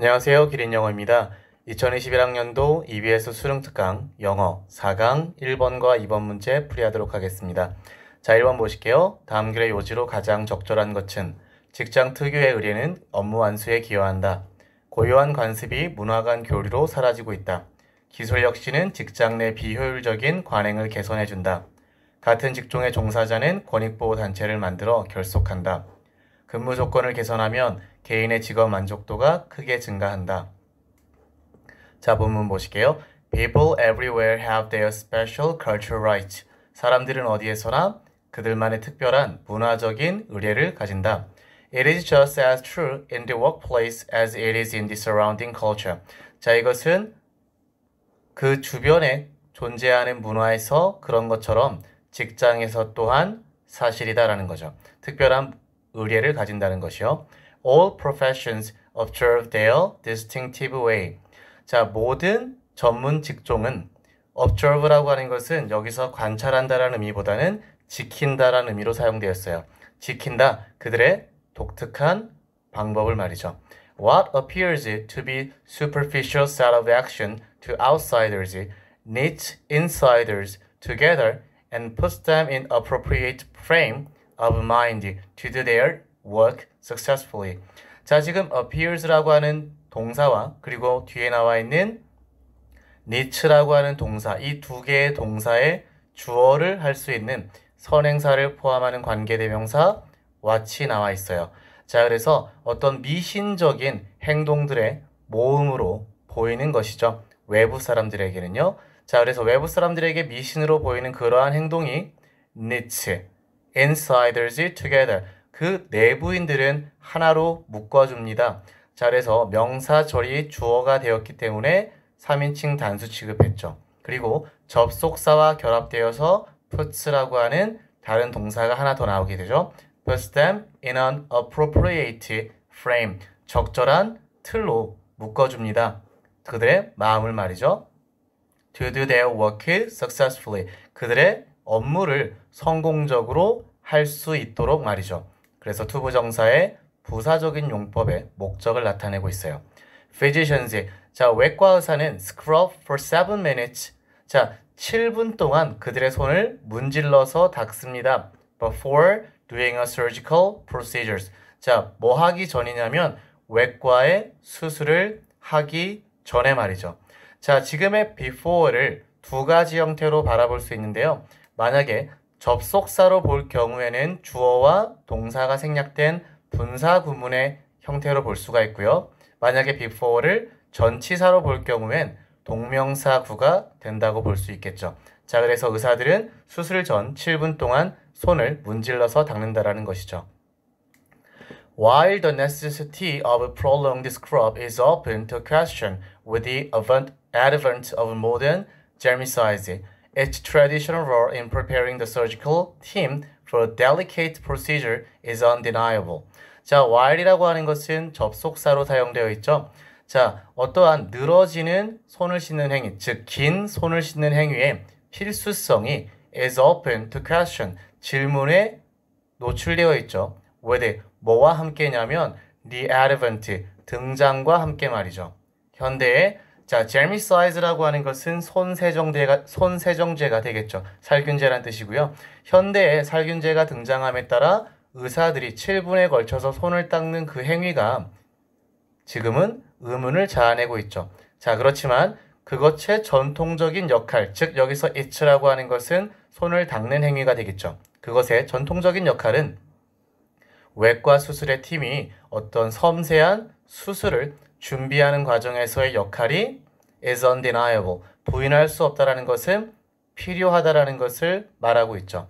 안녕하세요. 기린 영어입니다. 2021학년도 EBS 수능 특강 영어 4강 1번과 2번 문제 풀이하도록 하겠습니다. 자, 1번 보실게요. 다음 글의 요지로 가장 적절한 것은 직장 특유의 의뢰는 업무 완수에 기여한다. 고요한 관습이 문화 간 교류로 사라지고 있다. 기술 혁신은 직장 내 비효율적인 관행을 개선해준다. 같은 직종의 종사자는 권익보호 단체를 만들어 결속한다. 근무 조건을 개선하면 개인의 직업 만족도가 크게 증가한다. 자, 본문 보실게요. People everywhere have their special cultural rights. 사람들은 어디에서나 그들만의 특별한 문화적인 의례를 가진다. It is just as true in the workplace as it is in the surrounding culture. 자, 이것은 그 주변에 존재하는 문화에서 그런 것처럼 직장에서 또한 사실이다라는 거죠. 특별한 의례를 가진다는 것이요. all professions observe their distinctive way. 자, 모든 전문 직종은 observe라고 하는 것은 여기서 관찰한다라는 의미보다는 지킨다라는 의미로 사용되었어요. 지킨다 그들의 독특한 방법을 말이죠. What appears to be superficial set of action to outsiders knits insiders together and puts them in appropriate frame of mind to do their work successfully. 자, 지금 appears라고 하는 동사와 그리고 뒤에 나와 있는 needs라고 하는 동사 이 두 개의 동사의 주어를 할 수 있는 선행사를 포함하는 관계대명사 w a t 이 나와 있어요. 자, 그래서 어떤 미신적인 행동들의 모음으로 보이는 것이죠. 외부 사람들에게는요. 자, 그래서 외부 사람들에게 미신으로 보이는 그러한 행동이 niche, insiders together. 그 내부인들은 하나로 묶어줍니다. 자, 그래서 명사절이 주어가 되었기 때문에 3인칭 단수 취급했죠. 그리고 접속사와 결합되어서 puts라고 하는 다른 동사가 하나 더 나오게 되죠. puts them in an appropriate frame. 적절한 틀로 묶어줍니다. 그들의 마음을 말이죠. to do their work successfully. 그들의 업무를 성공적으로 할 수 있도록 말이죠. 그래서 투부 정사의 부사적인 용법의 목적을 나타내고 있어요. Physicians. 자, 외과 의사는 scrub for s minutes. 자, 7분 동안 그들의 손을 문질러서 닦습니다. Before doing a surgical procedures. 자, 뭐 하기 전이냐면 외과의 수술을 하기 전에 말이죠. 자, 지금의 before를 두 가지 형태로 바라볼 수 있는데요. 만약에 접속사로 볼 경우에는 주어와 동사가 생략된 분사 구문의 형태로 볼 수가 있고요. 만약에 before를 전치사로 볼 경우엔 동명사구가 된다고 볼 수 있겠죠. 자, 그래서 의사들은 수술 전 7분 동안 손을 문질러서 닦는다라는 것이죠. While the necessity of a prolonged scrub is open to question with the advent of modern germicide, Its traditional role in preparing the surgical team for a delicate procedure is undeniable. 자, while이라고 하는 것은 접속사로 사용되어 있죠. 자, 어떠한 늘어지는 손을 씻는 행위, 즉 긴 손을 씻는 행위의 필수성이 is open to question, 질문에 노출되어 있죠. 왜 뭐와 함께냐면 the advent, 등장과 함께 말이죠. 현대의 자, 제미사이즈라고 하는 것은 손세정제가, 손세정제가 되겠죠. 살균제란 뜻이고요. 현대에 살균제가 등장함에 따라 의사들이 7분에 걸쳐서 손을 닦는 그 행위가 지금은 의문을 자아내고 있죠. 자, 그렇지만 그것의 전통적인 역할, 즉 여기서 it라고 하는 것은 손을 닦는 행위가 되겠죠. 그것의 전통적인 역할은 외과 수술의 팀이 어떤 섬세한 수술을 준비하는 과정에서의 역할이 is undeniable. 부인할 수 없다라는 것은 필요하다라는 것을 말하고 있죠.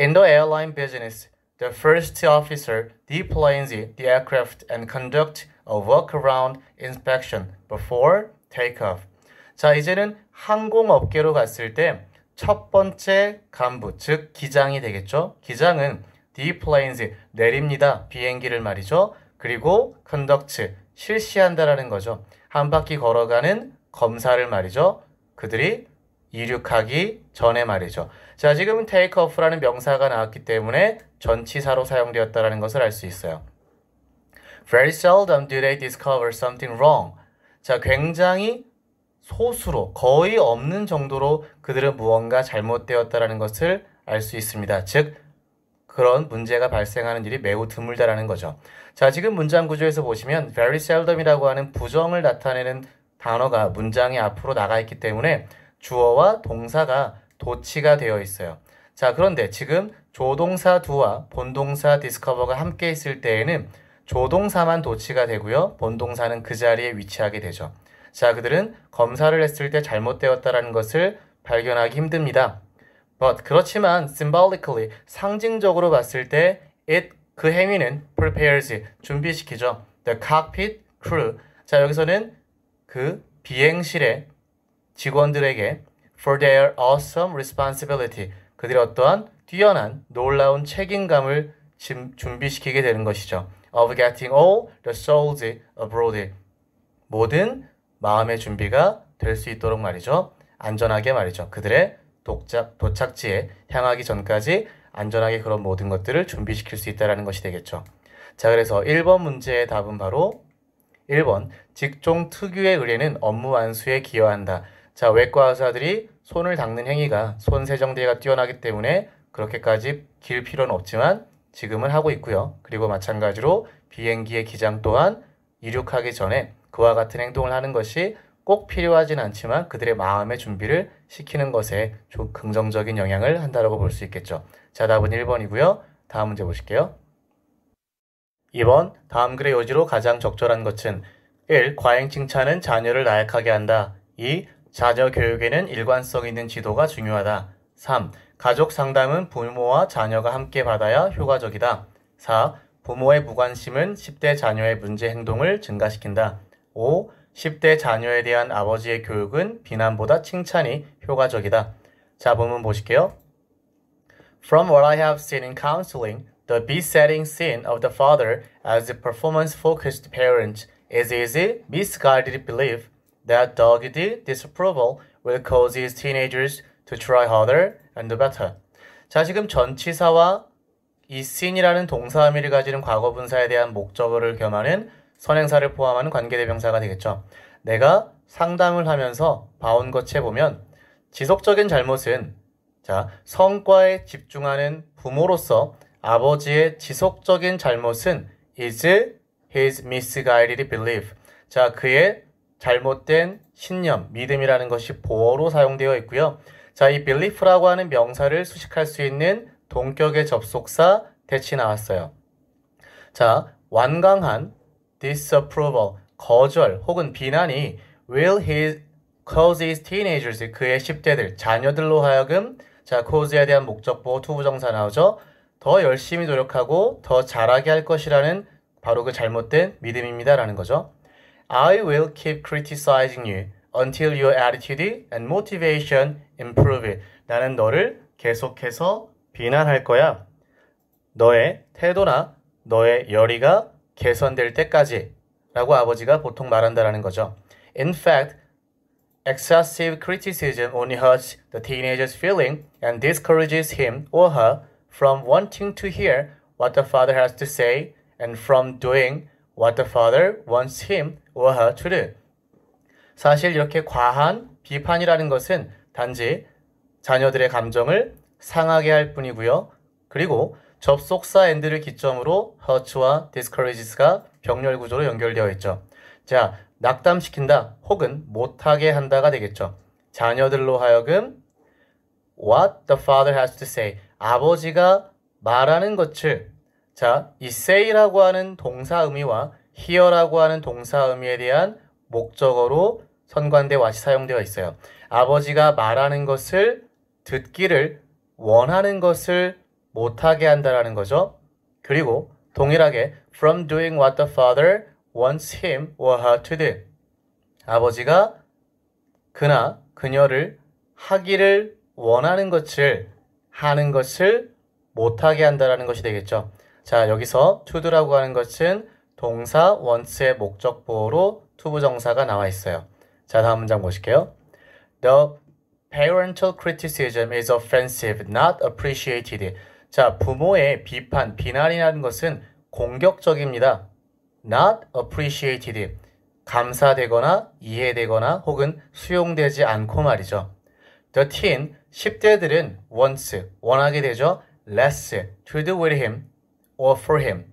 In the airline business, the first officer deplanes the aircraft and conduct a walk-around inspection before takeoff. 자, 이제는 항공업계로 갔을 때 첫 번째 간부, 즉 기장이 되겠죠. 기장은 deplanes, 내립니다. 비행기를 말이죠. 그리고 conduct, 실시한다라는 거죠. 한 바퀴 걸어가는 검사를 말이죠. 그들이 이륙하기 전에 말이죠. 자, 지금은 테이크오프라는 명사가 나왔기 때문에 전치사로 사용되었다라는 것을 알 수 있어요. Very seldom do they discover something wrong. 자, 굉장히 소수로 거의 없는 정도로 그들은 무언가 잘못되었다라는 것을 알 수 있습니다. 즉 그런 문제가 발생하는 일이 매우 드물다라는 거죠. 자, 지금 문장 구조에서 보시면 very seldom이라고 하는 부정을 나타내는 단어가 문장의 앞으로 나가 있기 때문에 주어와 동사가 도치가 되어 있어요. 자, 그런데 지금 조동사 두와 본동사 디스커버가 함께 있을 때에는 조동사만 도치가 되고요. 본동사는 그 자리에 위치하게 되죠. 자, 그들은 검사를 했을 때 잘못되었다라는 것을 발견하기 힘듭니다. But 그렇지만 symbolically 상징적으로 봤을 때 it 그 행위는 prepares 준비시키죠. The cockpit crew 자 여기서는 그 비행실의 직원들에게 for their awesome responsibility 그들의 어떠한 뛰어난 놀라운 책임감을 짐, 준비시키게 되는 것이죠. of getting all the souls abroad 모든 마음의 준비가 될 수 있도록 말이죠. 안전하게 말이죠. 그들의 독착, 도착지에 향하기 전까지 안전하게 그런 모든 것들을 준비시킬 수 있다는 것이 되겠죠. 자, 그래서 1번 문제의 답은 바로 1번 직종 특유의 의뢰는 업무 완수에 기여한다. 자, 외과 의사들이 손을 닦는 행위가 손 세정대가 뛰어나기 때문에 그렇게까지 길 필요는 없지만 지금은 하고 있고요. 그리고 마찬가지로 비행기의 기장 또한 이륙하기 전에 그와 같은 행동을 하는 것이 꼭 필요하진 않지만 그들의 마음의 준비를 시키는 것에 좀 긍정적인 영향을 한다고볼 수 있겠죠. 자, 답은 1번이고요. 다음 문제 보실게요. 2번 다음 글의 요지로 가장 적절한 것은 1. 과잉 칭찬은 자녀를 나약하게 한다. 2. 자녀 교육에는 일관성 있는 지도가 중요하다. 3. 가족 상담은 부모와 자녀가 함께 받아야 효과적이다. 4. 부모의 무관심은 10대 자녀의 문제 행동을 증가시킨다. 5. 10대 자녀에 대한 아버지의 교육은 비난보다 칭찬이 효과적이다. 자, 본문 보실게요. From what I have seen in counseling, the besetting sin of the father as a performance-focused parent is his misguided belief that dogged disapproval will cause his teenagers to try harder and do better. 자, 지금 전치사와 이 sin이라는 동사함의를 가지는 과거분사에 대한 목적어를 겸하는 선행사를 포함하는 관계대명사가 되겠죠. 내가 상담을 하면서 봐온 것에 보면 지속적인 잘못은 자, 성과에 집중하는 부모로서 아버지의 지속적인 잘못은 is his misguided belief. 자, 그의 잘못된 신념, 믿음이라는 것이 보어로 사용되어 있고요. 자, 이 belief라고 하는 명사를 수식할 수 있는 동격의 접속사 대치 나왔어요. 자, 완강한 disapproval, 거절 혹은 비난이 will his causes teenagers, 그의 10대들, 자녀들로 하여금 자, cause에 대한 목적 보호 투부정사 나오죠. 더 열심히 노력하고 더 잘하게 할 것이라는 바로 그 잘못된 믿음입니다라는 거죠. I will keep criticizing you until your attitude and motivation improve. it. 나는 너를 계속해서 비난할 거야. 너의 태도나 너의 열의가 개선될 때까지 라고 아버지가 보통 말한다라는 거죠. In fact, excessive criticism only hurts the teenager's feeling and discourages him or her from wanting to hear what the father has to say and from doing what the father wants him or her to do. 사실 이렇게 과한 비판이라는 것은 단지 자녀들의 감정을 상하게 할 뿐이고요. 그리고 접속사 엔드를 기점으로 h u r 와디스커리 o u r 가 병렬 구조로 연결되어 있죠. 자, 낙담시킨다 혹은 못하게 한다가 되겠죠. 자녀들로 하여금 what the father has to say 아버지가 말하는 것을 자, 이 say라고 하는 동사 의미와 hear라고 하는 동사 의미에 대한 목적어로 선관대 와시 사용되어 있어요. 아버지가 말하는 것을 듣기를 원하는 것을 못하게 한다라는 거죠. 그리고 동일하게 from doing what the father wants him or her to do. 아버지가 그나 그녀를 하기를 원하는 것을 하는 것을 못하게 한다라는 것이 되겠죠. 자, 여기서 to do라고 하는 것은 동사 원츠의 목적보로 투부정사가 나와 있어요. 자, 다음 문장 보실게요. The parental criticism is offensive, not appreciated. 자, 부모의 비판, 비난이라는 것은 공격적입니다. not appreciated. 감사되거나 이해되거나 혹은 수용되지 않고 말이죠. The teen, 10대들은 wants, 원하게 되죠. less, to do with him, or for him.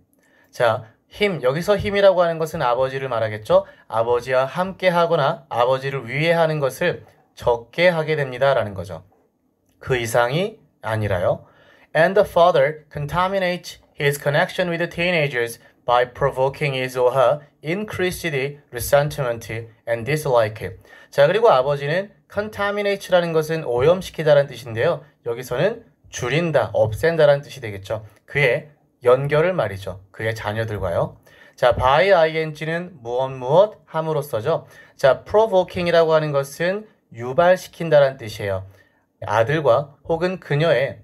자, 힘, 여기서 힘이라고 하는 것은 아버지를 말하겠죠. 아버지와 함께 하거나 아버지를 위해 하는 것을 적게 하게 됩니다. 라는 거죠. 그 이상이 아니라요. and the father contaminates his connection with the teenagers by provoking his or her increased resentment and dislike. 자, 그리고 아버지는 contaminate라는 것은 오염시키다라는 뜻인데요. 여기서는 줄인다, 없앤다라는 뜻이 되겠죠. 그의 연결을 말이죠. 그의 자녀들과요. 자, by ing는 무엇 무엇 함으로써죠. 자, provoking이라고 하는 것은 유발시킨다라는 뜻이에요. 아들과 혹은 그녀의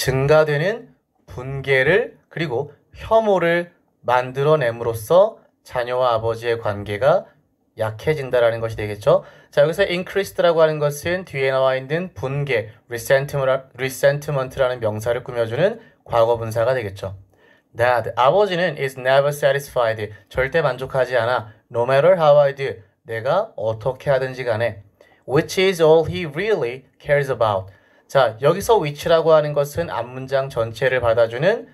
증가되는 분개를 그리고 혐오를 만들어냄으로써 자녀와 아버지의 관계가 약해진다라는 것이 되겠죠. 자, 여기서 increased라고 하는 것은 뒤에 나와 있는 분개, resentment라는 명사를 꾸며주는 과거 분사가 되겠죠. Dad, 아버지는 is never satisfied, 절대 만족하지 않아. No matter how I do, 내가 어떻게 하든지 간에. Which is all he really cares about. 자, 여기서 which라고 하는 것은 앞문장 전체를 받아주는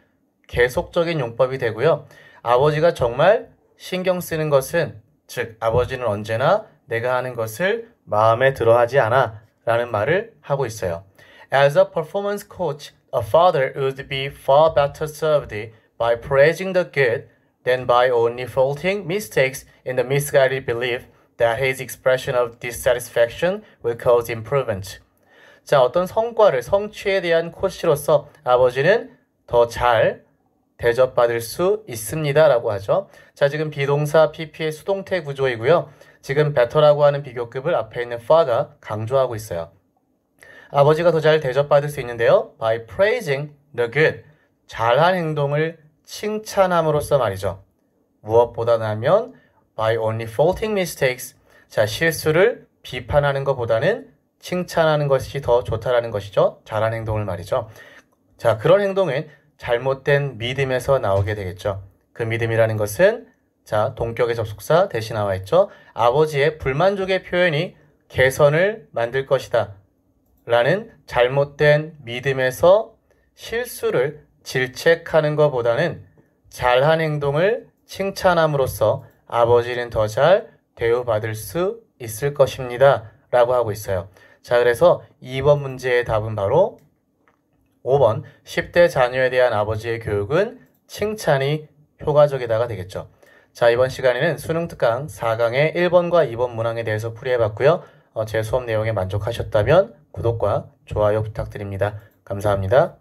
계속적인 용법이 되고요. 아버지가 정말 신경 쓰는 것은, 즉, 아버지는 언제나 내가 하는 것을 마음에 들어 하지 않아 라는 말을 하고 있어요. As a performance coach, a father would be far better served by praising the good than by only faulting mistakes in the misguided belief that his expression of dissatisfaction will cause improvement. 자, 어떤 성과를 성취에 대한 코치로서 아버지는 더 잘 대접받을 수 있습니다라고 하죠. 자, 지금 비동사 PP의 수동태 구조이고요. 지금 better라고 하는 비교급을 앞에 있는 f a t h 강조하고 있어요. 아버지가 더 잘 대접받을 수 있는데요. by praising the good 잘한 행동을 칭찬함으로써 말이죠. 무엇보다 나면 by only faulting mistakes 자 실수를 비판하는 것보다는 칭찬하는 것이 더 좋다라는 것이죠. 잘한 행동을 말이죠. 자, 그런 행동은 잘못된 믿음에서 나오게 되겠죠. 그 믿음이라는 것은 자, 동격의 접속사 대신 나와 있죠. 아버지의 불만족의 표현이 개선을 만들 것이다. 라는 잘못된 믿음에서 실수를 질책하는 것보다는 잘한 행동을 칭찬함으로써 아버지는 더 잘 대우받을 수 있을 것입니다. 라고 하고 있어요. 자, 그래서 2번 문제의 답은 바로 5번 10대 자녀에 대한 아버지의 교육은 칭찬이 효과적이다가 되겠죠. 자, 이번 시간에는 수능 특강 4강의 1번과 2번 문항에 대해서 풀이해봤고요. 어, 제 수업 내용에 만족하셨다면 구독과 좋아요 부탁드립니다. 감사합니다.